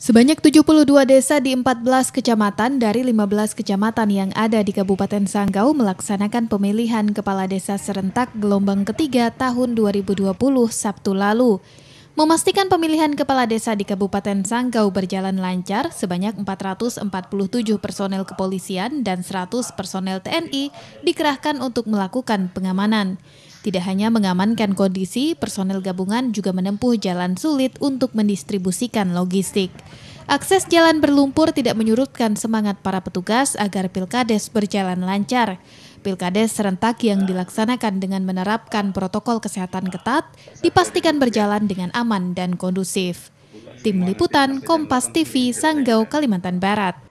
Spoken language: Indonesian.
Sebanyak 72 desa di 14 kecamatan dari 15 kecamatan yang ada di Kabupaten Sanggau melaksanakan pemilihan kepala desa serentak gelombang ketiga tahun 2020 Sabtu lalu. Memastikan pemilihan kepala desa di Kabupaten Sanggau berjalan lancar, sebanyak 447 personel kepolisian dan 100 personel TNI dikerahkan untuk melakukan pengamanan. Tidak hanya mengamankan kondisi, personel gabungan juga menempuh jalan sulit untuk mendistribusikan logistik. Akses jalan berlumpur tidak menyurutkan semangat para petugas agar Pilkades berjalan lancar. Pilkades serentak yang dilaksanakan dengan menerapkan protokol kesehatan ketat dipastikan berjalan dengan aman dan kondusif. Tim Liputan Kompas TV Sanggau, Kalimantan Barat.